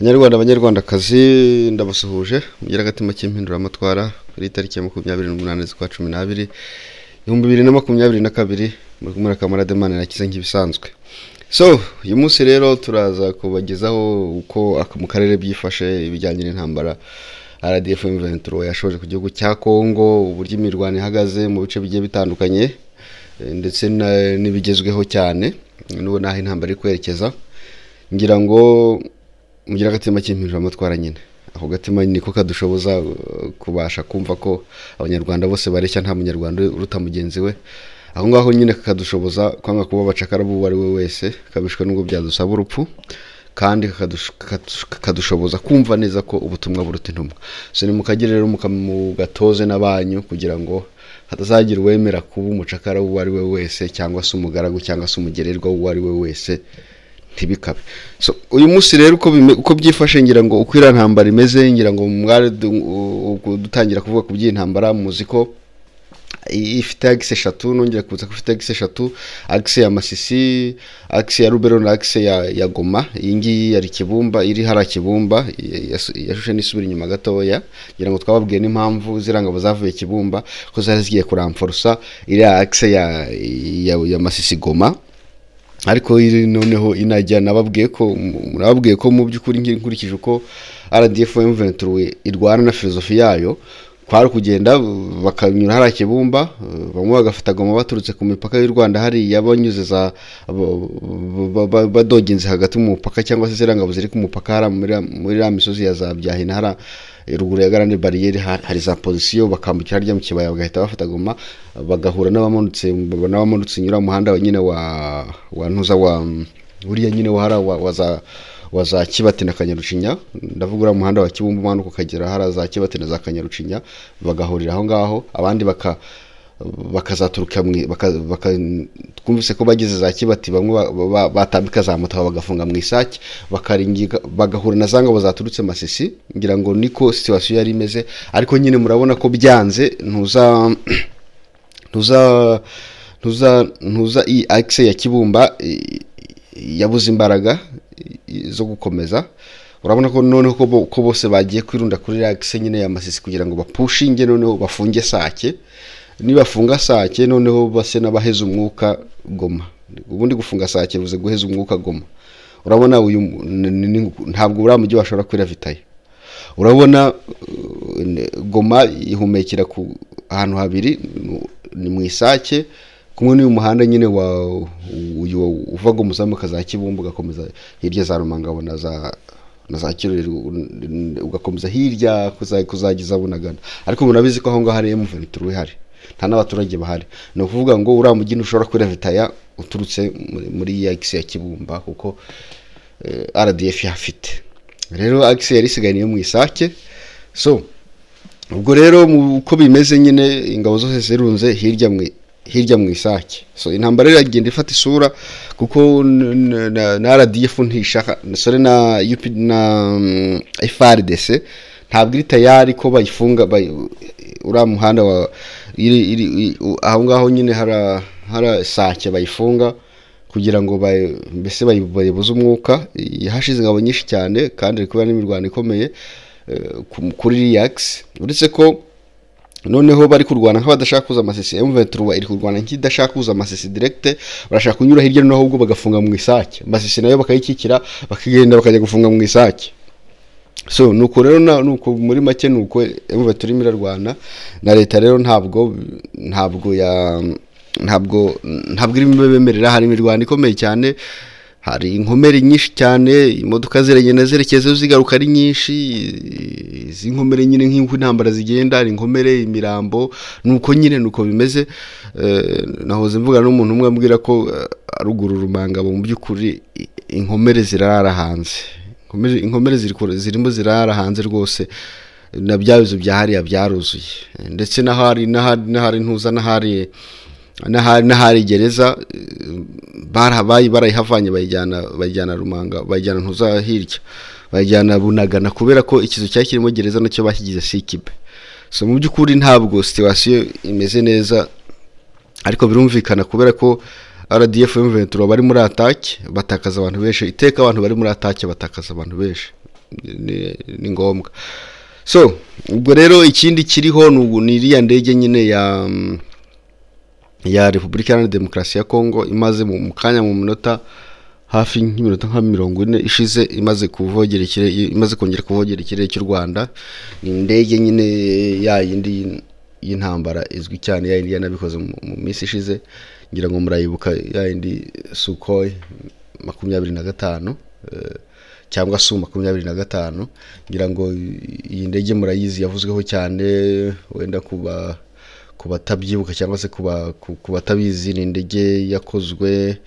banyarwanda abanyarwandakazi ndabasuhuje mugire agatima k'impinduramatwara kuri tariki ya makumyabiri n'umunani z'ukwa cumi n'abiri ibihumbi bibiri na makumyabiri na kabiri muri kumwe na kamarade nakize nk'ibisanzwe so uyu munsi rero turaza kubagezaho uko mu karere byifashe ibijyanye n'intambara rdf ventura yashoje ku gihugu cya congo uburyo imirwano ihagaze mu bice bigiye bitandukanye eh, ndetse n'ibigezweho cyane n'ubu n'aho intambara iri kwerekeza ngira ngo mugira agatima cy'impinja amatwara nyine ako gatima ko kadushoboza uh, kubasha kumva ko abanyarwanda bose bareshya nta munyarwanda uruta mugenzi we aho ngaho nyine kakadushoboza kwanga kuba abacakara uwo ari we wese kabishwe n'ubwo byadusaba urupfu kandi kakadushoboza kumva neza ko ubutumwa buruta intumwa si nimukagire rero mugatoze n'abanyu kugira ngo hatazagira uwemera kuba umucakara uwo ari we wese cyangwa se umugaragu cyangwa se umugererwa uwo ari we wese ntibikabe uyu munsi rero uko byifashe ngira ngo uko iriya ntambara imeze ngira ngo mwari dutangira kuvuga ku by'intambara muzi ko ifite agise eshatu nongera kuza ko ifite agise eshatu agise ya masisi agise ya rubero na agise ya goma iyi ngiyi yari kibumba iri hariya kibumba yashushe n'isubira inyuma gatoya kugira ngo twababwiye n'impamvu zirangabo zavuye kibumba ko zari zigiye kuramforusa iriya agise ya masisi goma ariko noneho inajya nababwiye ko nababwiye ko mu by'ukuri nkurikije uko rdf mventure irwana na filozofi yayo kwari kugenda bakanyura hariya kibumba eh, bamwe bagafata agoma baturutse ku mipaka y'u rwanda hariya banyuzeza za badogenze hagati mu mupaka cyangwa se ziriya ziri ku mupaka muri iriya misozi ya za byahina hariya eh, ruguru ya garande bariyeri hari za pozisiyo bakambukira harya mu kibaya bagahita bafata agoma bagahura n'abamanutse n'abamanutse inyura mu muhanda nyine wa ntuza wa buriya mm, nyine wa hariya wa za wa za kibate na kanyarucinya ndavuga uriya wa kibumbu umanuka ukagera hari za kibate na za kanyarucinya bagahurira aho ngaho abandi baka bakazaturuka twumvise ko bageze za kibati bamwe batambika za moto bagafunga mu isake bagahura na za ngabo zaturutse masisi ngira ngo niko situwasiyo yari imeze ariko nyine murabona ko byanze ntuza ntuza ntuza ntuza iyi akise ya kibumba yabuze imbaraga zo gukomeza urabona ko noneho ko bose bagiye kwirunda kuri ragisi nyine ya masisi kugira ngo bapushinge noneho bafunge sake nibafunga sake noneho base n'abaheze umwuka goma ubundi gufunga sake bivuze guheza umwuka goma urabona uyu ntabwo uriya mujyi washobora kwira kwiravitayo urabona uh, goma ihumekera ku ahantu habiri ni mu isake kumwe n'uyu muhanda nyine wa uvaga umuzamu za kibumbu ugakomeza hirya za rumangabo na za na za kirori ugakomeza hirya kuzagiza bunagana ariko murabizi ko aho ngaho hari emuventura ihari nta n'abaturage bahari ni ukuvuga ngo uriya mugini ushobora kuri kwirevitaya uturutse muri agisi ya kibumba kuko eh, rdf ihafite rero agisi yari isigaye niyo mu isake so ubwo rero uko bimeze nyine ingabo zose zirunze hirya mu hirya mu isake so intambara iragenda ifata isura kuko na rdf ntishaka sore na mm, frdc ntabwo iri tayari ko bayifunga uriya muhanda wa aho ngaho nyine harasake bayifunga kugira ngo mbese bayibuze umwuka yahashize ingabo nyinshi cyane kandi ari kubera n'imirwano ikomeye eh, kuri riyakisi uretse ko noneho bari kurwana nk'abadashaka kuza amasesi m iri kurwana nk'idashaka kuza amasesi direct barashaka kunyura hirya no ahubwo bagafunga mu isake amasesi nayo bakayikikira bakigenda bakajya gufunga mu isake so nuko rero nuko muri make nuko M23 imirarwana na leta rero ntabwo ntabwo ya ntabwo ntabwo irimo bemerera hari imirwano ikomeye cyane hari inkomere nyinshi cyane imodoka ziragenda zerekeza zigaruka ari nyinshi izi nkomere nyine nk'uko intambara zigenda hari inkomere imirambo uko nyine nuko bimeze eh, nahoze mvuga n'umuntu umwe ambwira ko eh, ruguru rumangabo mu by'ukuri inkomere zirara hanze inkomere zirimo zirara hanze rwose na bya bizu bya byaruzuye eh, ndetse n'ahari n'ahari ntuza nahariye. n'ahari gereza barahabaye barayihavanye bayijyana bayijyana rumanga bayijyana ntuzahirya bayijyana bunagana kubera ko ikizu cyari kirimo gereza nacyo bashyigize sikibe so mu by'ukuri ntabwo situwasiyo imeze neza ariko birumvikana kubera ko rdf ventura bari muri atake batakaza abantu benshi iteka abantu bari muri atake batakaza abantu benshi ni ngombwa so ubwo rero ikindi kiriho ni iriya ndege nyine ya mm, ya repubulika iharanira demokarasi ya kongo imaze mu kanya mu minota hafi nk'iminota nka mirongo ine ishize imaze kuvogera imaze kongera kuvogera ikirere cy'u rwanda ni indege nyine ya yindi y'intambara izwi cyane ya yindi yanabikoze mu minsi ishize ngira ngo murayibuka ya yindi sukoyi makumyabiri na gatanu eh, cyangwa su makumyabiri na gatanu ngira ngo iyi ndege murayizi yavuzweho cyane wenda kuba ku batabyibuka cyangwa se ku batabizi ni indege yakozwe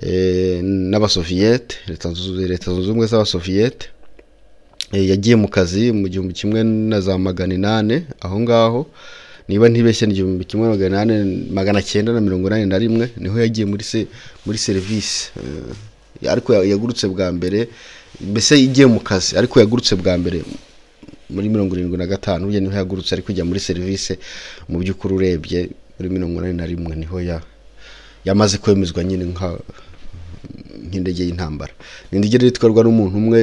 eh, n'abasoviyete leta zunze ubumwe z'abasoviyete eh, yagiye mu kazi mu gihumbi kimwe na za magana inani aho ngaho niba ntibeshye ni igihumbi kimwe magana inani magana cyenda na mirongo inani na rimwe niho yagiye muri se muri serivisi eh, ariko yagurutse bwa mbere mbese igiye mu kazi ariko yagurutse bwa mbere muri mirongo irindwi na gatanu burya niho yagurutse ari kujya muri serivisi mu by'ukuri urebye muri mirongo inani na rimwe niho yamaze kwemezwa nyine nk'indege y'intambara ni indege rero itwarwa n'umuntu umwe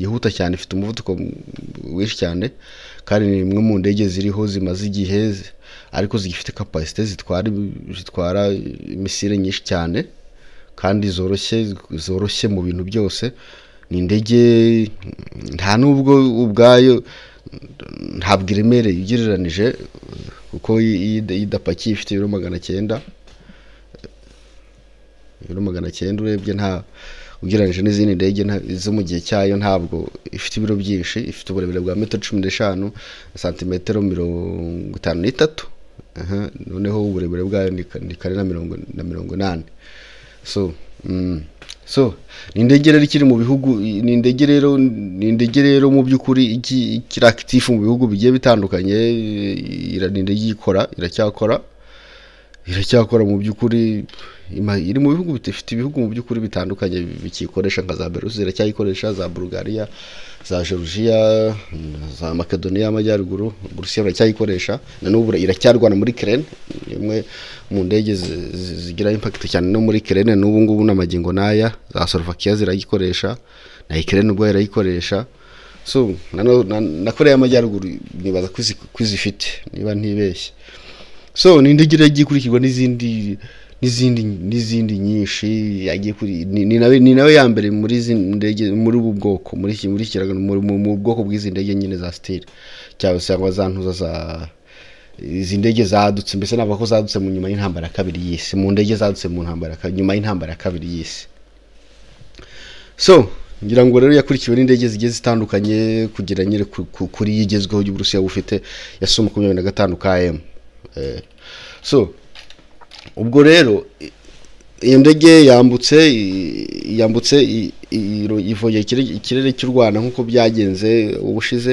yihuta cyane ifite umuvuduko mwinshi cyane kandi ni imwe mu ndege ziriho zimaze igihe ariko zigifite kapasite zitwara zitwara imisire nyinshi cyane kandi zoroshye zoroshye mu bintu byose ni indege nta n'ubwo ubwayo ntabwo iremereye ugereranije kuko idapakiye ifite ibiro magana cyenda ibiro magana cyenda urebye nta ugereranyije n'izindi ndege zo mu gihe cyayo ntabwo ifite ibiro byinshi ifite uburebure bwa metero cumi n'eshanu na santimetero mirongo itanu n'itatu noneho uburebure bwayo ni kare na mirongo inani so mm. so ni indege rero ikiri mu bihugu ni indege rero ni indege rero mu by'ukuri ikiri akitifu mu bihugu bigiye bitandukanye ni indege ikora iracyakora iracyakora mu by'ukuri iri mu bihugu bifite ibihugu mu by'ukuri bitandukanye bikiyikoresha nka za berusi iracyayikoresha za burugariya za Georgia za Makedoniya y'Amajyaruguru Burusiya baracyayikoresha na n'ubu iracyarwana muri Ukraine imwe mu ndege zigira impact cyane no muri Ukraine n'ubu ngubu n'amagingo naya za Slovakia zirayikoresha na Ukraine ubwo irayikoresha so na, na, y'Amajyaruguru nibaza kwizifite niba ntibeshye so ni indege ikurikirwa n'izindi n'izindi n'izindi nyinshi yagiye kuri ni nawe ya mbere muri izi ndege muri ubu bwoko muri iki muri mu bwoko bw'izi ndege nyine za sitire cyangwa se za ntuza za izi ndege zadutse mbese navuga ko zadutse mu nyuma y'intambara ya kabiri y'isi mu ndege zadutse mu ntambara nyuma y'intambara ya kabiri y'isi so ngira ngo rero yakurikiwe n'indege zigiye zitandukanye kugira nyine kuri igezweho y'uburusiya bufite yasuye makumyabiri na gatanu ka emu eh, so ubwo rero iyo ndege yambutse yambutse yivogeye ikirere cy'u rwanda nk'uko byagenze ubushize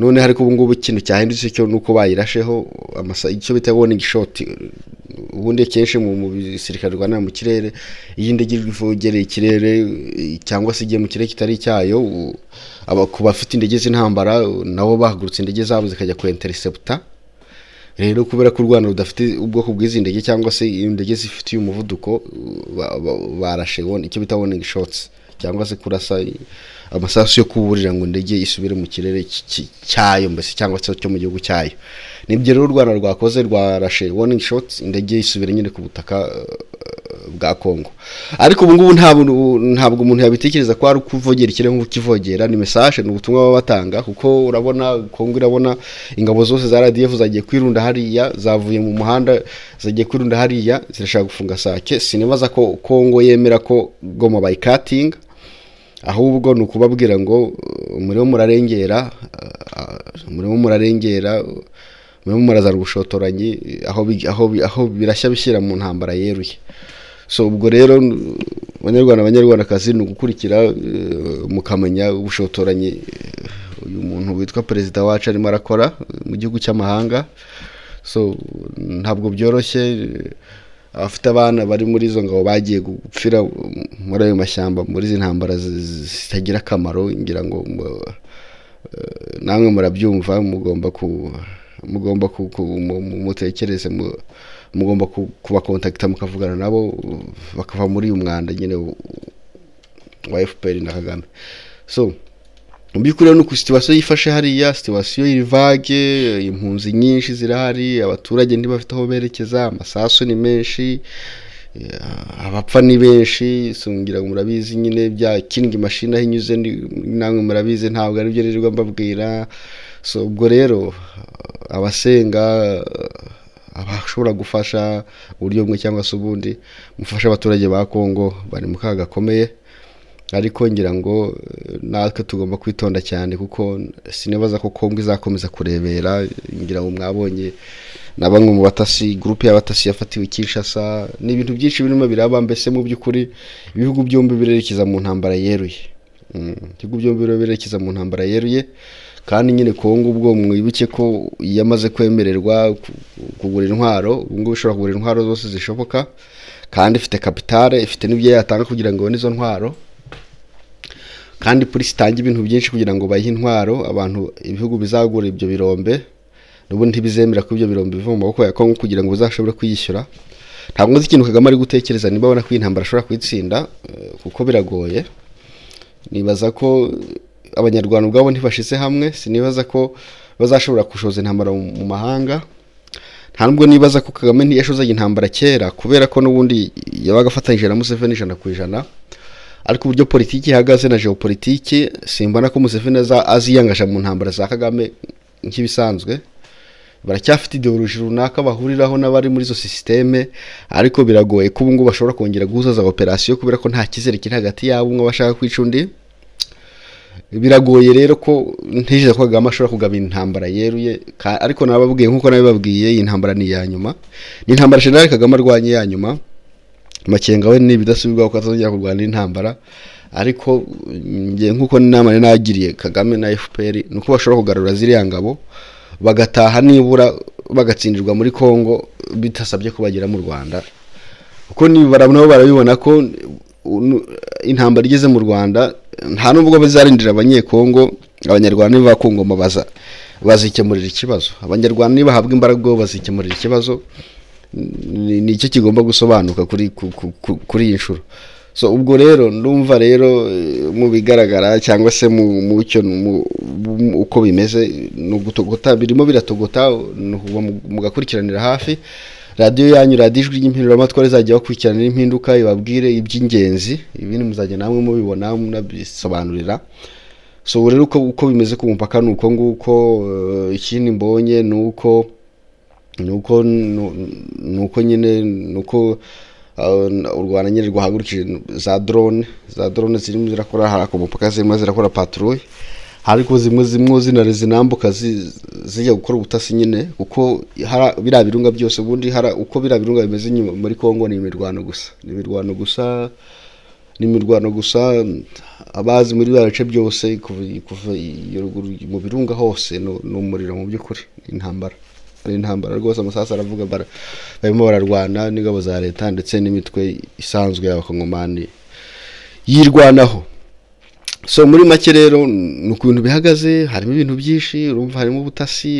none ariko ubu ngubu ikintu cyahindutse cyo ni uko bayirasheho icyo bita warning shot ubundi kenshi mu bisirikare rwanda mu kirere iyi ndege ivogereye ikirere cyangwa se igiye mu kirere kitari icyayo ku bafite indege z'intambara nabo bahagurutse indege zabo zikajya ku interceptor rero kubera ko u rwanda rudafite ubwoko bw'izi ndege cyangwa se indege zifitiye umuvuduko barashe icyo bita warning shots cyangwa se kurasa amasasu yo kuburira ngo indege isubire mu kirere cyayo mbese cyangwa se cyo mu gihugu cyayo nibyo rero u rwanda rwakoze rwarashe warning shots indege isubire nyine ku butaka bwa kongo ariko ubu ngubu ntabwo umuntu yabitekereza ko ari ukuvogera ikirere kivogera ni mesaje ni ubutumwa baba batanga kuko urabona kongo irabona ingabo zose za radiyefu zagiye kwirunda hariya zavuye mu muhanda zagiye kwirunda hariya zirashaka gufunga sake sinibaza ko kongo yemera ko goma bayikatinga ahubwo ni ukubabwira ngo murimo murarengera ah, murimo murarengera murimo murazana ubushotoranyi aho birashya bishyira mu ntambara yeruye so ubwo rero abanyarwanda abanyarwandakazi ni ugukurikira eh, mukamenya ubushotoranye eh, uyu muntu witwa perezida wacu arimo arakora eh, mu gihugu cy'amahanga so ntabwo byoroshye abafite abana bari muri izo ngabo bagiye gupfira muri ayo mashyamba muri izi ntambara zitagira akamaro ngira ngo namwe murabyumva mugomba ku mugomba mutekereze mugomba kubakontakita mukavugana nabo bakava muri uyu mwanda nyine wa fpr na kagame so mu by'ukuri ni uku situwasiyo yifashe hariya situwasiyo iri vage impunzi nyinshi zirahari abaturage ntibafite aho berekeza amasasu ni menshi eh, abapfa ni benshi sungira murabizi nyine bya kingi mashini aho inyuze namwe murabizi ntabwo aribyo nirirwa mbabwira so ubwo rero abasenga abashobora gufasha uburyo bumwe cyangwa se ubundi mufasha abaturage ba kongo bari mu kaga gakomeye ariko ngira ngo eh, natwe tugomba kwitonda cyane kuko sinibaza ko kongo izakomeza kurebera ngira ngo mwabonye na bamwe mu batasi gurupe y'abatasi yafatiwe Kinshasa ni ibintu byinshi birimo biraba mbese mu by'ukuri ibihugu byombi birerekeza mu ntambara yeruye mm, ibihugu byombi birerekeza mu ntambara yeruye kandi nyine kongo ubwo mwibuke ko yamaze kwemererwa kugura intwaro ubu ngubu ushobora kugura intwaro zose zishoboka kandi ifite kapitale ifite n'ibyo yatanga kugira ngo izo ntwaro kandi polisi itanga ibintu byinshi kugira ngo bayihe intwaro abantu ibihugu bizagura ibyo birombe n'ubu ntibizemera ko ibyo birombe biva mu maboko ya kongo kugira ngo uzashobore kuyishyura ntabwo nzi ikintu kagame ari gutekereza niba abona ko iyi ntambara ashobora kuyitsinda eh, kuko biragoye nibaza ko abanyarwanda ubwabo ntibashize hamwe sinibaza ko bazashobora gushoza intambara mu mahanga nta nubwo nibaza ko kagame ntiyashozaga intambara kera kubera ko n'ubundi yabaga afatanyije na museveni ijana ku ijana ariko uburyo politiki ihagaze na geopolitiki simbona ko museveni aziyangaje mu ntambara za kagame nk'ibisanzwe baracyafite ideoloji runaka bahuriraho n'abari muri izo sisiteme ariko biragoye ko ubu bashobora kongera guhuzaza operasiyo kubera ko nta kizere kiri hagati yabo umwe bashaka kwica undi biragoye rero ko ntijije ko kagame ashobora kugaba intambara yeruye ariko nababwiye nk'uko nabibabwiye iyi ntambara ni iya nyuma ni intambara jenerali kagame arwanya iya nyuma makenga we ni ibidasubirwaho ko atazongera kurwana intambara ariko nk'uko inama nagiriye kagame na fpr ni uko bashobora kugarura ziriya ngabo bagataha nibura bagatsindirwa muri congo bidasabye kubagera mu rwanda kuko nabo barabibona ko intambara igeze mu rwanda nta nubwo bizarindira abanyekongo abanyarwanda niba kungoma baza bazikemurira ikibazo abanyarwanda niba bahabwa imbaraga bazikemurira ikibazo ni icyo kigomba gusobanuka kuri iyi nshuro so ubwo rero ndumva rero eh, mu bigaragara cyangwa se mu cyo uko bimeze ni ugutogota birimo biratogota mugakurikiranira hafi radiyo yanyu radiyo ijwi ry'impinduramatwara izajya bakurikiranira impinduka ibabwire iby'ingenzi ibindi muzajya namwe mubibona munabisobanurira so rero uko bimeze ku mupaka ni uko nguko eh, ikindi mbonye ni uko ni uko nyine ni uko eh, u rwanda nyine rwahagurukije za dorone za dorone zirimo zirakora hari ku mupaka zirimo zirakora paturuye ariko zimwe zimwe zinari zinambuka zijya gukora ubutasi nyine kuko biriya birunga byose ubundi uko biriya birunga bimeze inyuma muri congo ni imirwano gusa ni imirwano gusa ni imirwano gusa abazi muri biriya bice byose kuva mu birunga hose ni umuriro mu by'ukuri intambara ni intambara rwose amasasu aravuga barimo bararwana n'ingabo za leta ndetse n'imitwe isanzwe y'abakongomani yirwanaho so muri make rero ni ukuntu bihagaze harimo ibintu byinshi urumva harimo ubutasi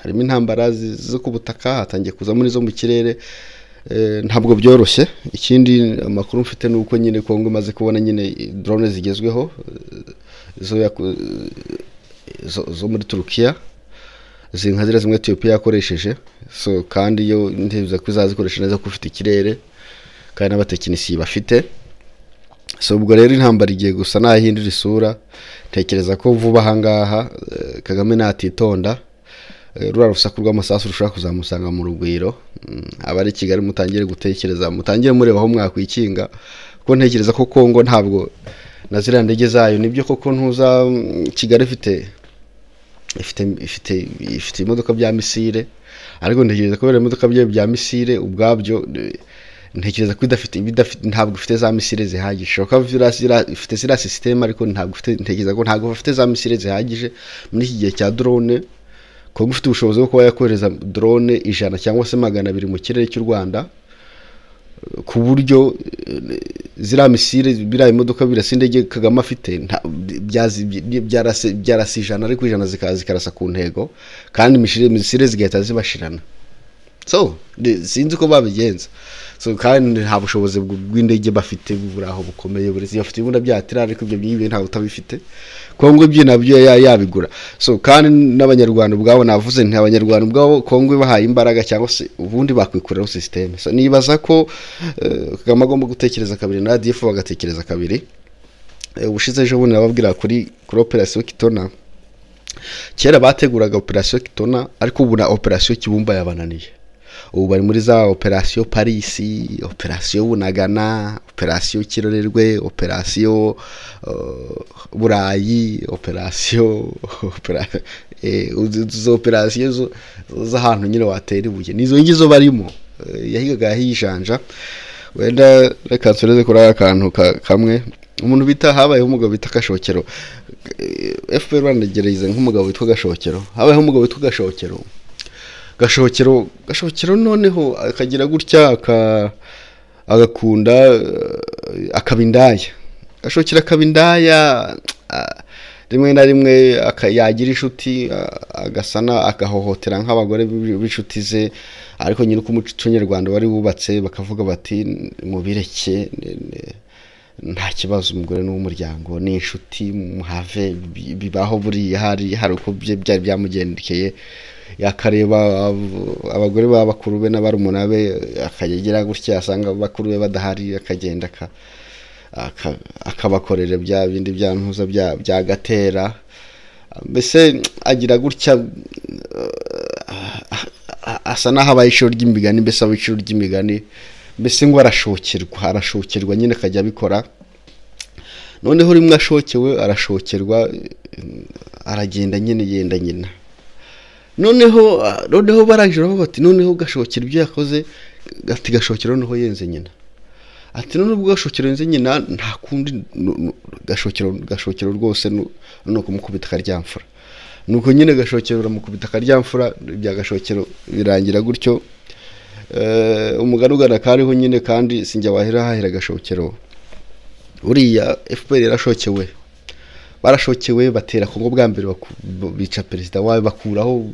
harimo intambara zo ku butaka hatangiye muri zo mu kirere eh, ntabwo byoroshye ikindi amakuru mfite ni uko nyine kongo imaze kubona nyine drone zigezweho eh, eh, zo muri turukiya izi nka ziriya zimwe etiyopiya yakoresheje so kandi iyo ntibyiza ko uzazikoresha neza ko ufite ikirere kandi n'abatekinisiye bafite so ubwo rero intambara igiye gusa ntahindura isura tekereza ko vuba ahangaha eh, kagame natitonda eh, ruriya rusaku rw'amasasu rushobora kuzamusanga mu rugwiro mm, abari kigali mutangire gutekereza mutangire mureba aho mwakwikinga kuko ntekereza ko kongo ntabwo na ziriya ndege zayo nibyo koko ntuza mm, kigali ifite ifite ifite imodoka bya misire ariko ntekereza kubera imodoka bya misire ubwabyo eh, ntekereza ko ntabwo ufite za misire zihagije ushobora kuba ufite ziriya sisiteme ariko ntabwo ufite ntekereza ko ntabwo ufite za misire zihagije muri iki gihe cya drone kuba ufite ubushobozi bwo kuba yakohereza drone ijana cyangwa se magana abiri mu kirere cy'u rwanda ku buryo eh, ziriya misire biriya imodoka birasa indege kagame afite byarasa ijana ariko ijana zikarasa ku ntego kandi misire zigahita zibashirana so sinzi uko babigenza so kandi nta bushobozi bw'indege bafite buraho bukomeye buretse bafite ibunda byatira ariko ibyo by'ibi ntabwo utabifite kongo ibyo nabyo yabigura so kandi n'abanyarwanda ubwabo navuze nti abanyarwanda ubwabo kongo ibahaye imbaraga cyangwa se ubundi bakwikuriraho sisiteme so nibaza ko eh, kagame agomba gutekereza kabiri na radiyo bagatekereza kabiri eh, ubushize ejo bundi nababwira kuri kuri operasiyo kitona kera bateguraga operasiyo kitona ariko ubu na operasiyo kibumba yabananiye ubu bari muri za operasiyo parisi operasiyo bunagana operasiyo kirorerwe operasiyo uh, burayi operasiyo eh, izo operasiyo z'ahantu nyine watera ibuye nizo ngizo barimo eh, yahigaga yijanja wenda reka tureze kuri aka kantu kamwe umuntu bita habayeho umugabo bita gashokero eh, fpr banagerageza nk'umugabo witwa gashokero habayeho umugabo witwa gashokero gashokero gashokero noneho akagira gutya agakunda eh, akaba indaya gashokera akaba indaya ah, rimwe na rimwe yagira inshuti ah, agasana agahohotera nk'abagore b'inshuti ze ariko nyiri uko umuco nyarwanda wari wubatse bakavuga bati mubireke nta kibazo umugore n’umuryango ni inshuti muhave bibaho buriya hari hari uko bye byari byamugendekeye akareba abagore baba bakuru be n'abarumuna be akajya agira gutya asanga bakuru be badahari akagenda akabakorera bya bindi bya mpuza byagatera mbese agira gutya eh, asa n'aho abaye ishuri ry'imigani mbese aba ishuri ry'imigani mbese ngo arashokerwa arashokerwa nyine akajya abikora noneho rimwe ashokewe arashokerwa aragenda nyine yenda nyina noneho ah, noneho barangije bati noneho gashokera ibyo yakoze ati gashokera noneho yenze nyina ati none ubwo gashokero yenze nyina nta kundi gashokero rwose ni ukumukubita akaryamfura ni uko nyine gashokero uramukubita akaryamfura bya gashokero birangira gutyo eh, umugani ugana kariho nyine kandi sinjya wahera hahera gashokero buriya fpr yarashokewe barashokewe batera kongo bwa mbere bica perezida wawe bakuraho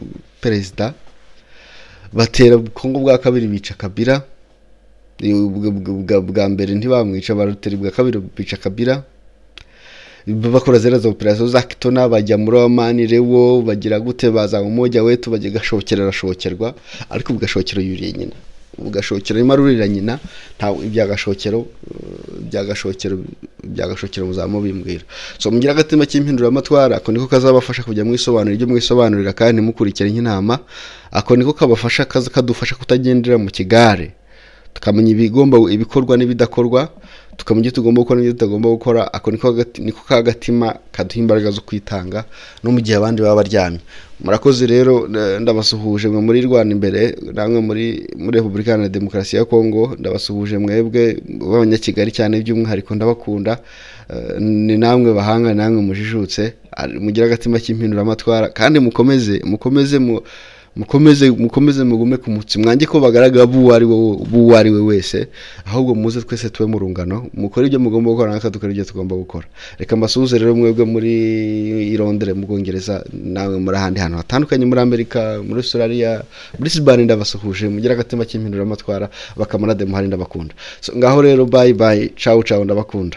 perezida batera kongo bwa kabiri bica kabira bwa mbere ntibamwica barutera bwa kabiri bica kabira bakora zera za operasiyo za kitona bajya muri omani rewo bagira gute baza umujya we tubajya gashokera arashokerwa ariko bugashokera yuriye nyina gashokero ririmo rurira nyina ibya gashokero ibya gashokero ibya gashokero muzaba mubimbwira so mugire agatima k'impinduramatwara ako niko kazabafasha kujya mwisobanura ibyo mwisobanurira kandi mukurikira nk'inama ako niko kabafasha kadufasha kutagendera mu kigare tukamenya ibigomba ibikorwa n'ibidakorwa tukamenya ibyo tugomba gukora n'ibyo tutagomba gukora ako niko kagatima kaduha imbaraga zo kwitanga no mu gihe abandi baba baryamye murakoze rero ndabasuhuje mwe muri rwanda imbere namwe muri muri repubulika ya demokarasi ya kongo ndabasuhuje mwebwe b'abanyakigali cyane by'umwihariko ndabakunda eh, ni namwe bahanga namwe mujijutse mugira agatima k'impinduramatwara kandi mukomeze mukomeze mu mukomeze mukomeze mugume ku mutsi mwange ko bagaragara b'uwo ari we wese ahubwo muze twese tube mu rungano mukore ibyo mugomba gukora natwe dukora ibyo tugomba gukora reka mbasuhuze rero mwebwe muri irondere mu bwongereza nawe muri ahandi hantu hatandukanye muri amerika muri australia muri sibani ndabasuhuje mugira agatima k'impinduramatwara bakamara demuhari ndabakunda ngaho rero bayi bayi cawu cawu ndabakunda